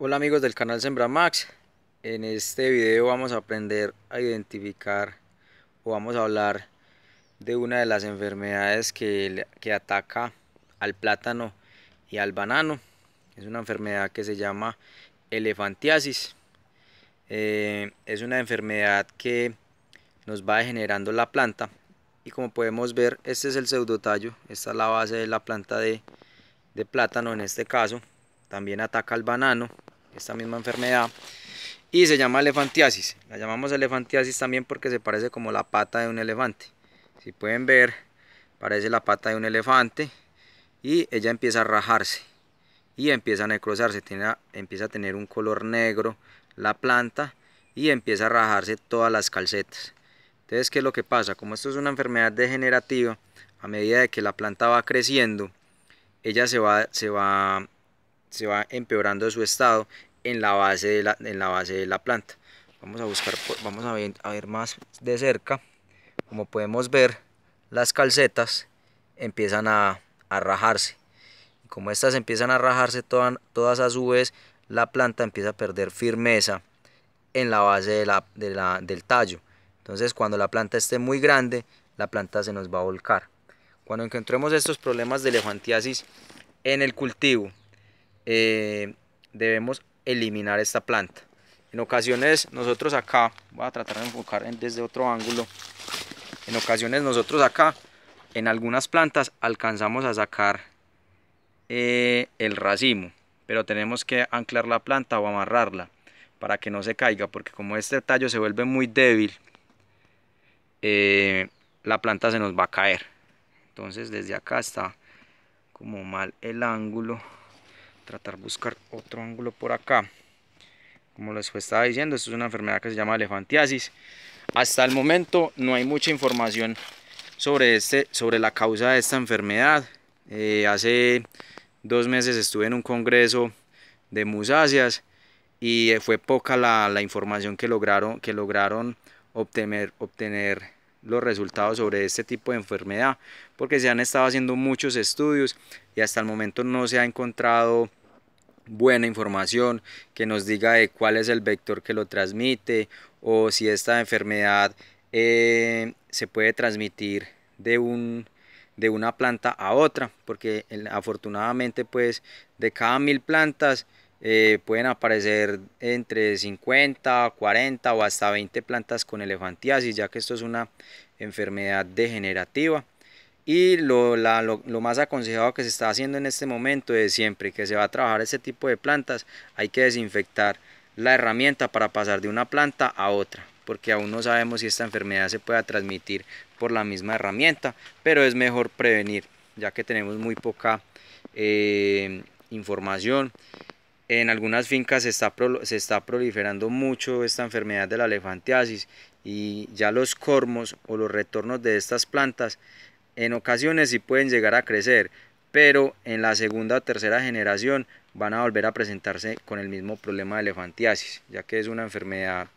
Hola amigos del canal Sembramax, en este video vamos a aprender a identificar o vamos a hablar de una de las enfermedades que, ataca al plátano y al banano. Es una enfermedad que se llama elefantiasis. Eh, es una enfermedad que nos va degenerando la planta y como podemos ver este es el pseudotallo, esta es la base de la planta de, de plátano en este caso. También ataca al banano esta misma enfermedad y se llama elefantiasis. La llamamos elefantiasis también porque se parece como la pata de un elefante. Si pueden ver, parece la pata de un elefante y ella empieza a rajarse y empieza a necrosarse, empieza a tener un color negro la planta y empieza a rajarse todas las calcetas. Entonces, ¿qué es lo que pasa? Como esto es una enfermedad degenerativa, a medida de que la planta va creciendo, ella se va, se va se va empeorando su estado en la base de la, en la, base de la planta. Vamos a buscar, vamos a ver, más de cerca. Como podemos ver, las calcetas empiezan a, rajarse. Y como estas empiezan a rajarse todas, todas a su vez, la planta empieza a perder firmeza en la base de del tallo. Entonces cuando la planta esté muy grande, la planta se nos va a volcar. Cuando encontremos estos problemas de elefantiasis en el cultivo, eh, debemos eliminar esta planta. En ocasiones nosotros acá, voy a tratar de enfocar desde otro ángulo, en ocasiones nosotros acá, en algunas plantas alcanzamos a sacar eh, el racimo, pero tenemos que anclar la planta o amarrarla para que no se caiga, porque como este tallo se vuelve muy débil, eh, la planta se nos va a caer. Entonces desde acá está como mal el ángulo tratar de buscar otro ángulo por acá. Como les estaba diciendo, esto es una enfermedad que se llama elefantiasis. Hasta el momento no hay mucha información sobre, este, sobre la causa de esta enfermedad. Eh, hace dos meses estuve en un congreso de musáceas y eh, fue poca la, la información que lograron, que lograron obtener, obtener los resultados sobre este tipo de enfermedad, porque se han estado haciendo muchos estudios y hasta el momento no se ha encontrado buena información que nos diga de cuál es el vector que lo transmite o si esta enfermedad eh, se puede transmitir de un de una planta a otra porque afortunadamente pues de cada mil plantas eh, pueden aparecer entre 50, 40 o hasta 20 plantas con elefantiasis, ya que esto es una enfermedad degenerativa. Y lo, más aconsejado que se está haciendo en este momento es siempre que se va a trabajar este tipo de plantas, hay que desinfectar la herramienta para pasar de una planta a otra, porque aún no sabemos si esta enfermedad se puede transmitir por la misma herramienta, pero es mejor prevenir, ya que tenemos muy poca eh, información en algunas fincas se está, se está proliferando mucho esta enfermedad de la elefantiasis y ya los cormos o los retornos de estas plantas en ocasiones sí pueden llegar a crecer, pero en la segunda o tercera generación van a volver a presentarse con el mismo problema de elefantiasis, ya que es una enfermedad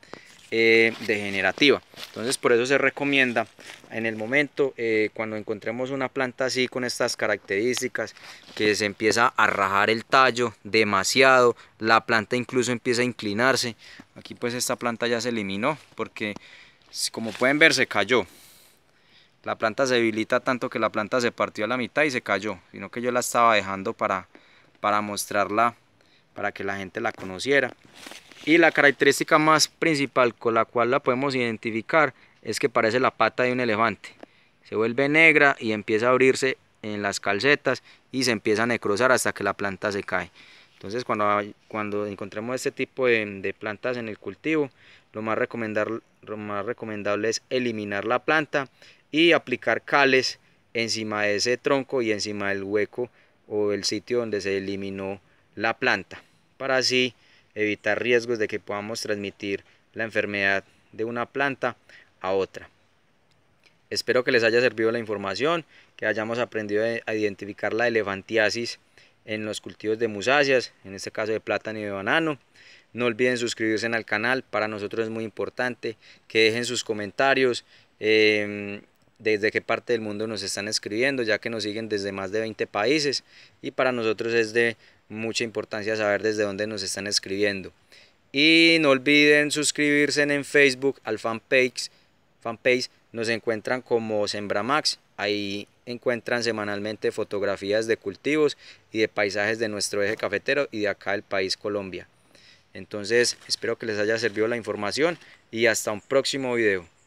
eh, degenerativa. Entonces por eso se recomienda en el momento eh, cuando encontremos una planta así con estas características que se empieza a rajar el tallo demasiado, la planta incluso empieza a inclinarse. Aquí pues esta planta ya se eliminó porque como pueden ver se cayó. La planta se debilita tanto que la planta se partió a la mitad y se cayó, sino que yo la estaba dejando para, para mostrarla, para que la gente la conociera. Y la característica más principal con la cual la podemos identificar es que parece la pata de un elefante. Se vuelve negra y empieza a abrirse en las calcetas y se empieza a necrosar hasta que la planta se cae. Entonces cuando, cuando encontremos este tipo de, plantas en el cultivo, lo más, lo más recomendable es eliminar la planta y aplicar cales encima de ese tronco y encima del hueco o el sitio donde se eliminó la planta para así evitar riesgos de que podamos transmitir la enfermedad de una planta a otra. Espero que les haya servido la información, que hayamos aprendido a identificar la elefantiasis en los cultivos de musáceas, en este caso de plátano y de banano. No olviden suscribirse al canal, para nosotros es muy importante que dejen sus comentarios, em, desde qué parte del mundo nos están escribiendo, ya que nos siguen desde más de 20 países y para nosotros es de mucha importancia saber desde dónde nos están escribiendo. Y no olviden suscribirse en Facebook al fanpage. fanpage. Nos encuentran como Sembramax. Ahí encuentran semanalmente fotografías de cultivos y de paisajes de nuestro eje cafetero y de acá del país Colombia. Entonces espero que les haya servido la información y hasta un próximo video.